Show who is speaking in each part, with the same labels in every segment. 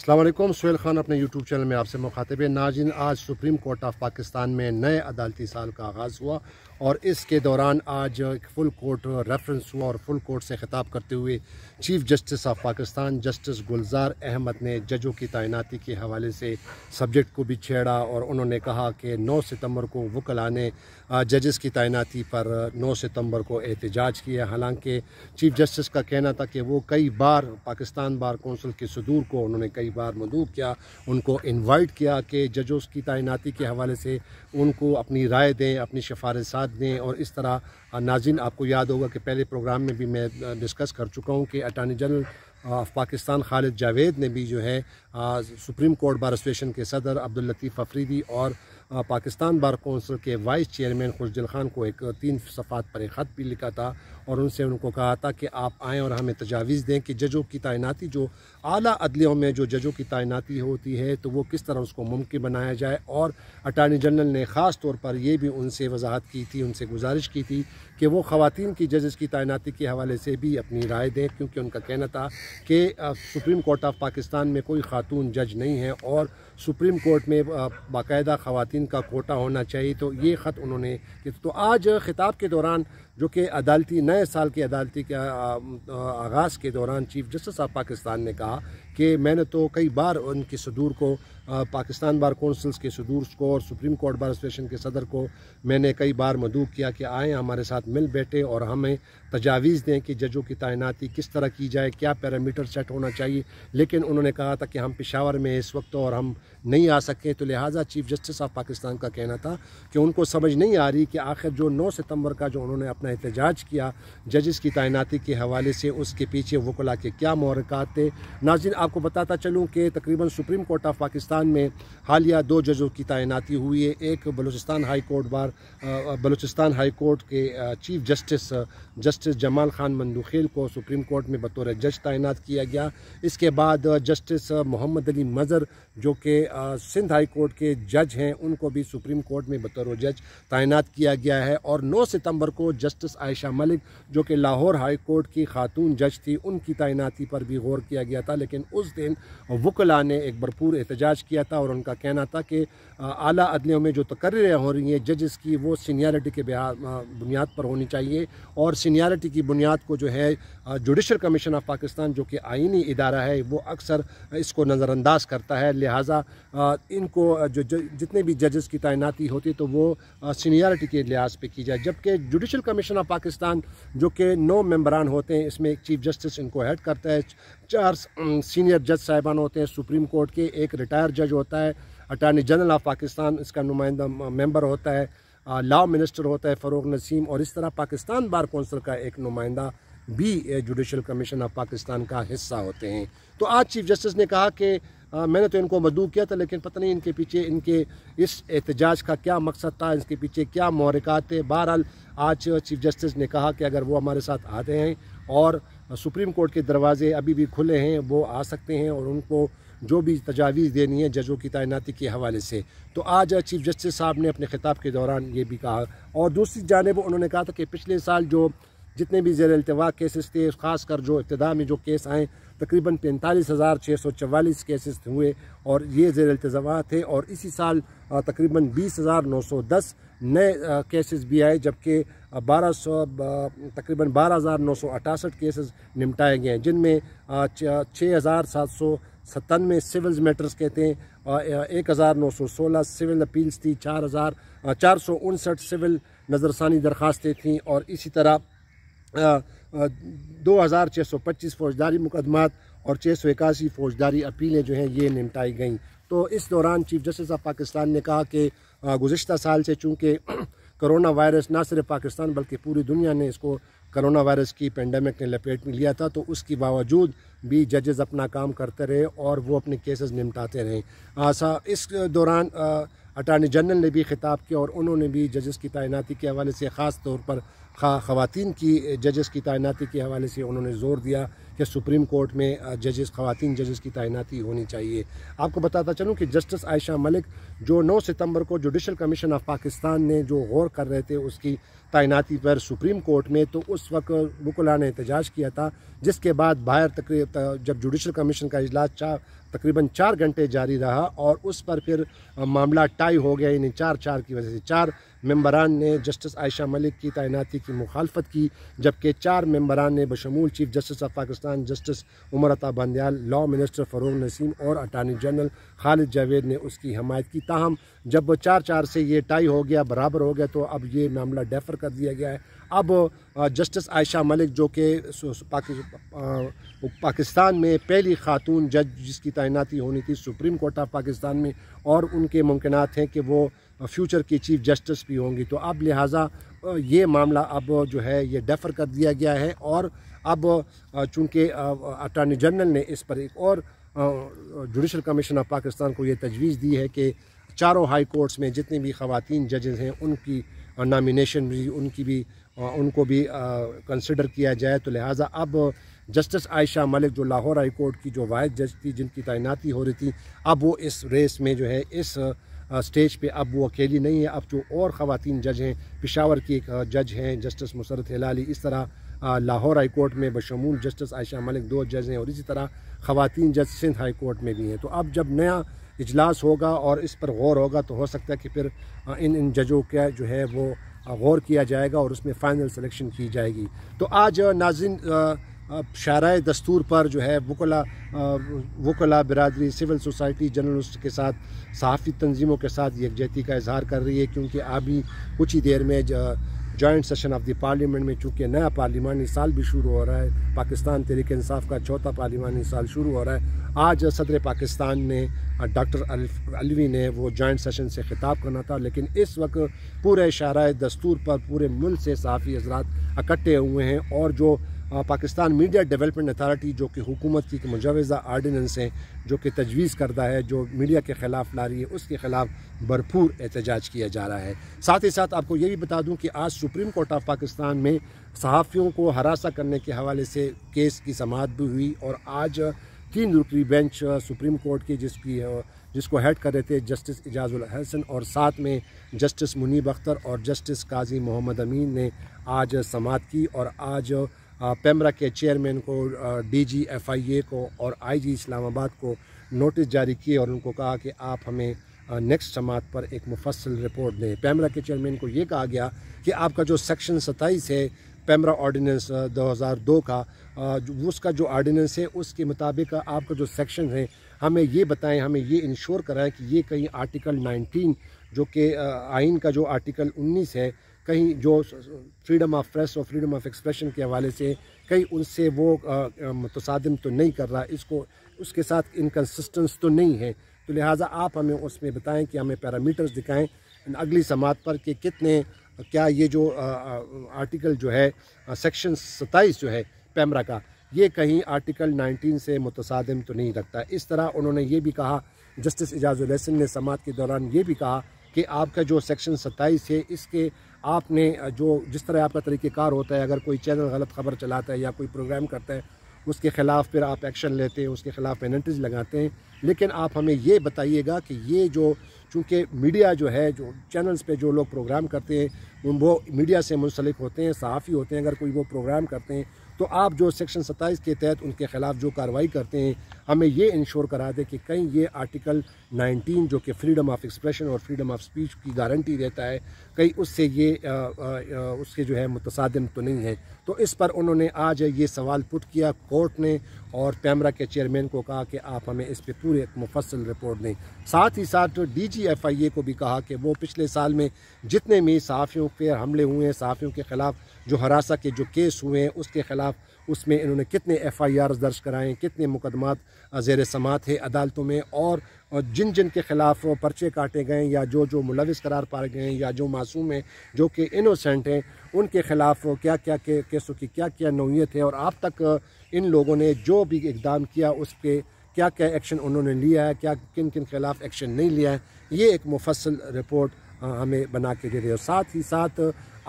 Speaker 1: अल्लाम सुहेल खान अपने YouTube channel में आपसे मुखातब नाजिन आज सुप्रीम कोर्ट ऑफ पाकिस्तान में नए अदालती साल का आगाज़ हुआ और इसके दौरान आज फुल कोर्ट रेफरेंस हुआ और फुल कोर्ट से खिताब करते हुए chief justice of Pakistan justice Gulzar Ahmed ने जजों की तैनाती के हवाले से सब्जेक्ट को भी छेड़ा और उन्होंने कहा कि 9 सितंबर को वकल आने जजेस की तैनाती पर 9 सितंबर को एहतजाज किया हालांकि चीफ जस्टिस का कहना था कि वो कई बार पाकिस्तान बार कौंसिल के सदूर को उन्होंने कई बार मदू किया उनको इन्वाइट किया कि जजों की तैनाती के हवाले से उनको अपनी राय दें अपनी शफारसात तक दें और इस तरह नाजिन आपको याद होगा कि पहले प्रोग्राम में भी मैं डिस्कस कर चुका हूँ कि attorney general of Pakistan Khalid Javed ने भी जो है आ, सुप्रीम कोर्ट बार एसोसिएशन के सदर अब्दुल लतीफ़ अफरीदी और आ, पाकिस्तान बार कौंसिल के वाइस चेयरमैन खुशजल खान को एक तीन सफ़ात पर एक ख़त भी लिखा था और उनसे उनको कहा था कि आप आएँ और हमें तजावीज़ दें कि जजों की तैनाती जो अली अदलियों में जो जजों की तैनाती होती है तो वो किस तरह उसको मुमकिन बनाया जाए और अटारनी जनरल ने ख़ास तौर पर यह भी उनसे वजाहत की थी उनसे गुजारिश की थी कि वो ख़वान की जजेस की तैनाती के हवाले से भी अपनी राय दें क्योंकि उनका कहना था कि सुप्रीम कोर्ट ऑफ पाकिस्तान में कोई ख़ातून जज नहीं है और सुप्रीम कोर्ट में बाकायदा ख़वान का कोटा होना चाहिए तो ये ख़त उन्होंने तो आज ख़िताब के दौरान जो कि अदालती नए साल की अदालती के आगाज़ के दौरान चीफ जस्टिस ऑफ पाकिस्तान ने कहा कि मैंने तो कई बार उनकी सदूर को पाकिस्तान बार कौंसिल्स के सदूर को और सुप्रीम कोर्ट बार एसोसिएशन के सदर को मैंने कई बार मदू किया कि आएँ हमारे साथ मिल बैठे और हमें तजावीज़ दें कि जजों की तैनाती किस तरह की जाए क्या पैरामीटर सेट होना चाहिए लेकिन उन्होंने कहा था कि हम पेशावर में इस वक्त और हम नहीं आ सकें तो लिहाजा चीफ जस्टिस ऑफ पाकिस्तान का कहना था कि उनको समझ नहीं आ रही कि आखिर जो नौ सितम्बर का जो उन्होंने अपना एहतजाज किया जजस की तैनाती के हवाले से उसके पीछे वकला के क्या महरक़ात थे नाजिन आपको बताता चलूँ कि तकरीबन supreme court of Pakistan Pakistan में हालिया दो जजों की तैनाती हुई है एक Balochistan high court bar Balochistan high court के chief justice justice Jamal Khan Mandokhail को सुप्रीम कोर्ट में बतौर जज तैनात किया गया इसके बाद जस्टिस मोहम्मद अली मज़र जो कि सिंध हाई कोर्ट के जज हैं उनको भी सुप्रीम कोर्ट में बतौर जज तैनात किया गया है और 9 सितंबर को जस्टिस आयशा मलिक जो कि लाहौर हाई कोर्ट की खातून जज थी उनकी तैनाती पर भी गौर किया गया था लेकिन उस दिन वकला ने एक भरपूर एहतजाज आज किया था और उनका कहना था कि आला अदलियों में जो तकर्रें हो रही हैं जजस की वो सीनियरिटी के बुनियाद पर होनी चाहिए और सीनियरिटी की बुनियाद को जो है जुडिशल कमीशन ऑफ पाकिस्तान जो कि आइनी इदारा है वो अक्सर इसको नज़रअंदाज करता है लिहाजा इनको जो जितने भी जजस की तैनाती होती तो वो सीनियरिटी के लिहाज पर की जाए जबकि जुडिशल कमीशन ऑफ पाकिस्तान जो कि नौ मम्बरान होते हैं इसमें एक चीफ जस्टिस इनको हेड करता है चार सीनियर जज साहिबान होते हैं सुप्रीम कोर्ट के एक रिटायर जज होता है अटारनी जनरल ऑफ पाकिस्तान इसका नुमाइंदा मेंबर होता है लॉ मिनिस्टर होता है फ़रोग नसीम और इस तरह पाकिस्तान बार कौंसिल का एक नुमाइंदा भी जुडिशल कमीशन ऑफ पाकिस्तान का हिस्सा होते हैं तो आज चीफ जस्टिस ने कहा कि आ, मैंने तो इनको मदू किया था लेकिन पता नहीं इनके पीछे इनके इस एहतजाज का क्या मकसद था इसके पीछे क्या महरक़ात थे बहरहाल आज चीफ जस्टिस ने कहा कि अगर वो हमारे साथ आते हैं और सुप्रीम कोर्ट के दरवाजे अभी भी खुले हैं वो आ सकते हैं और उनको जो भी तजावीज़ देनी है जजों की तैनाती के हवाले से तो आज चीफ जस्टिस साहब ने अपने खिताब के दौरान ये भी कहा और दूसरी जानब उन्होंने कहा था कि पिछले साल जो जितने भी जेर अल्तवा केसेस थे खासकर जो इब्तदा में जो केस आए तकरीबन पैंतालीस हज़ार छः सौ चवालीस केसेस हुए और ये जेर अल्तवा थे और इसी साल तकरीबन बीस हज़ार नौ सौ दस नए केसेस भी आए जबकि बारह सौ तकरीबन बारह हज़ार नौ सौ अठासठ केसेस निपटाए गए हैं जिनमें छः हज़ार सात सौ सतानवे सिविल्स मैटर्स कहते हैं एक हज़ार नौ सौ सोलह सिविल अपील्स थी चार हज़ार चार सौ उनसठ सिविल नज़रसानी दरख्वास्तें थीं और इसी तरह दो हज़ार छः सौ पच्चीस फौजदारी मुकदमात और छः सौ इक्यासी फौजदारी अपीलें जो हैं ये निपटाई गईं तो इस दौरान चीफ जस्टिस ऑफ पाकिस्तान ने कहा कि गुज्त साल से चूँकि करोना वायरस ना सिर्फ पाकिस्तान बल्कि पूरी दुनिया ने इसको करोना वायरस की पेंडेमिक ने लपेट में लिया था तो उसके बावजूद भी जजेस अपना काम करते रहे और वो अपने केसेस निपटाते रहे आसा इस दौरान अटारनी जनरल ने भी खिताब किया और उन्होंने भी जजेस की तैनाती के हवाले से ख़ास तौर पर खा खवतिन की जजेस की तैनाती के हवाले से उन्होंने ज़ोर दिया कि सुप्रीम कोर्ट में जजेस खातन जजेस की तैनाती होनी चाहिए आपको बताता चलूँ कि जस्टिस आयशा मलिक जो 9 सितंबर को जुडिशल कमीशन ऑफ पाकिस्तान ने जो गौर कर रहे थे उसकी तैनाती पर सुप्रीम कोर्ट में तो उस वक्त रुकला ने एहतजाज किया था जिसके बाद बाहर तक जब जुडिशल कमीशन का अजलास चार तकरीबन चार घंटे जारी रहा और उस पर फिर मामला टाई हो गया यानी चार चार की वजह से चार मम्बरान ने जस्टिस आयशा मलिक की तैनाती की मुखालफत की जबकि चार मम्बरान ने बशमूल chief justice of Pakistan justice Umar Ata Bandial law minister Farogh Naseem और अटारनी जनरल खालिद जावेद ने उसकी हमायत की ताहम जब वो चार चार से ये टाई हो गया बराबर हो गया तो अब ये मामला डेफर कर दिया गया है अब जस्टिस आयशा मलिक जो कि पाकिस्तान में पहली खातून जज जिसकी तैनाती होनी थी सुप्रीम कोर्ट ऑफ पाकिस्तान में और उनके मुमकिन हैं कि वो फ्यूचर के चीफ जस्टिस भी होंगी तो अब लिहाजा ये मामला अब जो है ये डेफर कर दिया गया है और अब चूंकि अटॉर्नी जनरल ने इस पर एक और जुडिशल कमीशन ऑफ पाकिस्तान को ये तजवीज़ दी है कि चारों हाई कोर्ट्स में जितनी भी खातन जजेज़ हैं उनकी नामिनेशन भी उनकी भी उनको भी कंसिडर किया जाए तो लिहाजा अब जस्टिस आयशा मलिक जो लाहौर हाई कोर्ट की जो वायद जज थी जिनकी तैनाती हो रही थी अब वो इस रेस में जो है इस स्टेज पे अब वो अकेली नहीं है अब जो और ख़वान जज हैं पिशावर की एक जज हैं जस्टिस मुसरत हिलाली इस तरह लाहौर हाई कोर्ट में बशमूल जस्टिस आयशा मलिक दो जज हैं और इसी तरह ख़वान जज सिंध हाई कोर्ट में भी हैं तो अब जब नया इजलास होगा और इस पर गौर होगा तो हो सकता है कि फिर इन इन जजों का जो है वो गौर किया जाएगा और उसमें फ़ाइनल सिलेक्शन की जाएगी तो आज नाजिन शारा दस्तूर पर जो है वकला वकला बरदरी सिविल सोसाइटी जर्नलिस्ट के साथ सहाफ़ी तनजीमों के साथ यकजहती का इजहार कर रही है क्योंकि अभी कुछ ही देर में joint session of the parliament में चूँकि नया पार्लिमानी साल भी शुरू हो रहा है पाकिस्तान तहरीक इंसाफ का चौथा पार्लिमानी साल शुरू हो रहा है आज सदर पाकिस्तान ने डॉक्टर अलवी ने वो जॉइंट सेशन से खिताब करना था लेकिन इस वक्त पूरे शारा दस्तूर पर पूरे मुल्क से सहाफ़ी हजरात इकट्ठे हुए हैं और जो पाकिस्तान मीडिया डेवलपमेंट अथॉरिटी जो कि हुकूमत की मुजवज़ा आर्डीनेंस हैं जो कि तजवीज़ करता है जो मीडिया के ख़िलाफ़ ला रही है उसके ख़िलाफ़ भरपूर एहतजाज किया जा रहा है साथ ही साथ आपको ये भी बता दूं कि आज सुप्रीम कोर्ट ऑफ पाकिस्तान में सहाफ़ियों को हरासा करने के हवाले से केस की समात भी हुई और आज तीन रुकनी बेंच सुप्रीम कोर्ट की जिसकी जिसको हेड कर रहे थे जस्टिस एजाजुल हसन और साथ में जस्टिस मुनीब अख्तर और जस्टिस काजी मोहम्मद अमीन ने आज समात की और आज पेमरा के चेयरमैन को डी ए को और आईजी इस्लामाबाद को नोटिस जारी किए और उनको कहा कि आप हमें नेक्स्ट समात पर एक मुफसल रिपोर्ट दें पैमरा के चेयरमैन को ये कहा गया कि आपका जो सेक्शन सत्ताईस है पैमरा हज़ार 2002 का उसका जो ऑर्डीनेंस है उसके मुताबिक आपका जो सेक्शन है हमें ये बताएं हमें ये इंश्योर कराएं कि ये कहीं आर्टिकल 19 जो कि आइन का जो आर्टिकल 19 है कहीं जो फ्रीडम ऑफ प्रेस और फ्रीडम ऑफ एक्सप्रेशन के हवाले से कहीं उनसे वो तसादम तो नहीं कर रहा इसको उसके साथ इनकन्सटेंस तो नहीं है तो लिहाजा आप हमें उसमें बताएं कि हमें पैरामीटर्स दिखाएं अगली समात पर कि कितने क्या ये जो आ, आ, आर्टिकल जो है सेक्शन सत्ताईस जो है पैमरा का ये कहीं आर्टिकल 19 से मुतसादम तो नहीं रखता इस तरह उन्होंने ये भी कहा जस्टिस एजाज़ एजाज़ुलहसन ने समात के दौरान ये भी कहा कि आपका जो सेक्शन सत्ताईस है इसके आपने जो जिस तरह आपका तरीक़ेकार होता है अगर कोई चैनल गलत खबर चलाता है या कोई प्रोग्राम करता है उसके ख़िलाफ़ फिर आप एक्शन लेते हैं उसके ख़िलाफ़ पेनल्टीज़ लगाते हैं लेकिन आप हमें ये बताइएगा कि ये जो चूँकि मीडिया जो है जो चैनल्स पे जो लोग प्रोग्राम करते हैं वो मीडिया से मुंसलिक होते हैं सहाफ़ी होते हैं अगर कोई वो प्रोग्राम करते हैं तो आप जो सेक्शन सत्ताईस के तहत उनके ख़िलाफ़ जो कार्रवाई करते हैं हमें ये इंश्योर करा दे कि कहीं ये आर्टिकल 19 जो कि फ्रीडम ऑफ एक्सप्रेशन और फ्रीडम ऑफ स्पीच की गारंटी देता है कहीं उससे ये आ, आ, आ, उसके जो है मुतसादम तो नहीं है तो इस पर उन्होंने आज ये सवाल पुट किया कोर्ट ने और पैमरा के चेयरमैन को कहा कि आप हमें इस पर पूरी एक मुफसल रिपोर्ट दें साथ ही साथ डी जी एफ आई ए को भी कहा कि वो पिछले साल में जितने भी सहाफ़ियों पर हमले हुए हैं सहाफ़ियों के ख़िलाफ़ जो हरासा के जो केस हुए हैं उसके ख़िलाफ़ उसमें इन्होंने कितने एफ़ आई आर दर्ज कराएँ कितने मुकदमा जेर समात है अदालतों में और जिन जिन के ख़िलाफ़ पर्चे काटे गए या जो जो मुलविस करार पाए गए हैं या जो मासूम हैं जो कि इनोसेंट हैं उनके ख़िलाफ़ क्या क्या के केसों की क्या क्या नौीयत है और अब तक इन लोगों ने जो भी इकदाम किया उस पर क्या क्या एक्शन उन्होंने लिया है क्या किन किन खिलाफ एक्शन नहीं लिया है ये एक मुफसल रिपोर्ट हमें बना के दे रही और साथ ही साथ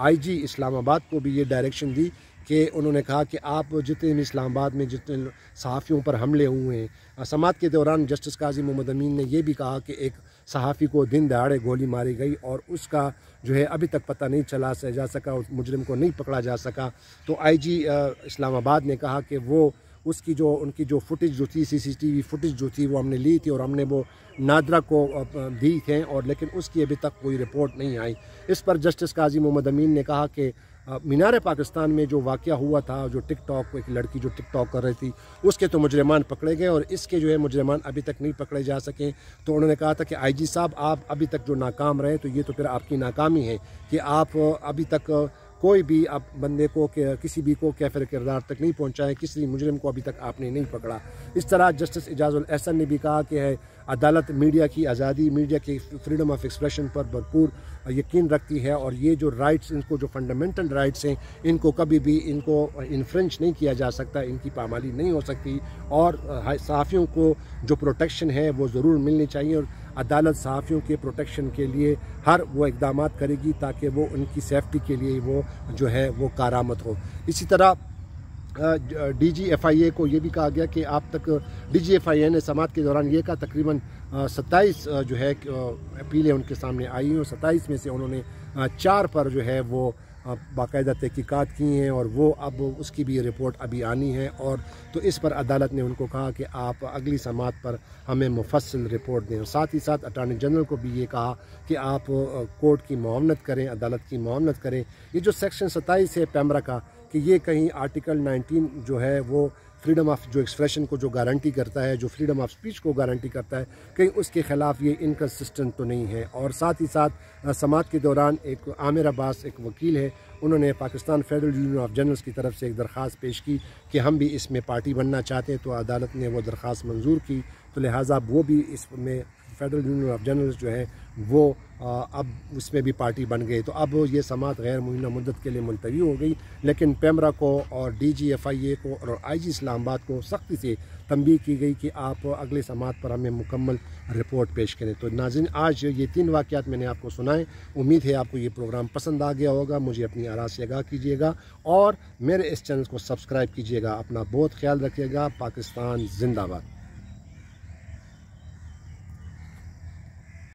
Speaker 1: आईजी इस्लामाबाद को भी ये डायरेक्शन दी कि उन्होंने कहा कि आप जितने भी इस्लामाबाद में जितने सहाफ़ियों पर हमले हुए हैं समात के दौरान जस्टिस काजी मोहम्मद अमीन ने यह भी कहा कि एक सहाफ़ी को दिन दहाड़े गोली मारी गई और उसका जो है अभी तक पता नहीं चला जा सका उस मुजरिम को नहीं पकड़ा जा सका तो आईजी इस्लामाबाद ने कहा कि वो उसकी जो उनकी जो फुटेज जो थी सीसीटीवी फुटेज जो थी वो हमने ली थी और हमने वो नादरा को दी थे और लेकिन उसकी अभी तक कोई रिपोर्ट नहीं आई इस पर जस्टिस काजी मोहम्मद अमीन ने कहा कि मीनार पाकिस्तान में जो वाक़ हुआ था जो टिकटॉक एक लड़की जो टिकटॉक कर रही थी उसके तो मुजरमान पकड़े गए और इसके जो है मुजरमान अभी तक नहीं पकड़े जा सके तो उन्होंने कहा था कि आईजी साहब आप अभी तक जो नाकाम रहे तो ये तो फिर आपकी नाकामी है कि आप अभी तक कोई भी आप बंदे को किसी भी को कैफर किरदार तक नहीं पहुँचाएँ किसी मुजरम को अभी तक आपने नहीं पकड़ा इस तरह जस्टिस एजाज़ एहसन ने भी कहा कि है अदालत मीडिया की आज़ादी मीडिया की फ्रीडम ऑफ एक्सप्रेशन पर भरपूर यकीन रखती है और ये जो राइट्स इनको जो फंडामेंटल राइट्स हैं इनको कभी भी इनको इन्फ्रेंच नहीं किया जा सकता इनकी पामाली नहीं हो सकती और हाँ, सहाफ़ियों को जो प्रोटेक्शन है वो ज़रूर मिलनी चाहिए और अदालत सहाफ़ियों के प्रोटेक्शन के लिए हर वो इकदाम करेगी ताकि वो उनकी सेफ्टी के लिए वो जो है वो कारामद हो इसी तरह डी जी एफ आई ए को ये भी कहा गया कि आप तक डी जी एफ आई ए ने समाज के दौरान ये कहा तकरीबन सत्ताईस जो है अपीलें उनके सामने आई और सत्ताईस में से उन्होंने चार पर जो है वो बाकायदा तहकीक़ात की हैं और वो अब उसकी भी रिपोर्ट अभी आनी है और तो इस पर अदालत ने उनको कहा कि आप अगली समात पर हमें मुफसल रिपोर्ट दें और साथ ही साथ अटारनी जनरल को भी ये कहा कि आप कोर्ट की मामनत करें अदालत की मामनत करें ये जो सेक्शन सत्ताईस है पैमरा का कि ये कहीं आर्टिकल 19 जो है वो फ्रीडम ऑफ जो एक्सप्रेशन को जो गारंटी करता है जो फ्रीडम ऑफ स्पीच को गारंटी करता है कहीं उसके ख़िलाफ़ ये इनकन्सिस्टेंट तो नहीं है और साथ ही साथ समात के दौरान एक आमिर अब्बास एक वकील है उन्होंने Pakistan federal union of generals की तरफ से एक दरख्वास्त पेश की कि हम भी इसमें पार्टी बनना चाहते हैं तो अदालत ने वो दरख्वास्त मंजूर की तो लिहाजा वो भी इसमें फेडरल यूनियन ऑफ जर्नलिस्ट जो हैं वो आ, अब उसमें भी पार्टी बन गई तो अब ये समात गैर मुहिना मदत के लिए मुलतवी हो गई लेकिन पैमरा को और डी जी एफ आई ए को और आई जी इस्लामाबाद को सख्ती से तंबी की गई कि आप अगले समात पर हमें मुकम्मल रिपोर्ट पेश करें तो नाजिन आज ये तीन वाक़ात मैंने आपको सुनाए उम्मीद है आपको ये प्रोग्राम पसंद आ गया होगा मुझे अपनी आरा से आगाह कीजिएगा और मेरे इस चैनल को सब्सक्राइब कीजिएगा अपना बहुत ख्याल रखिएगा पाकिस्तान जिंदाबाद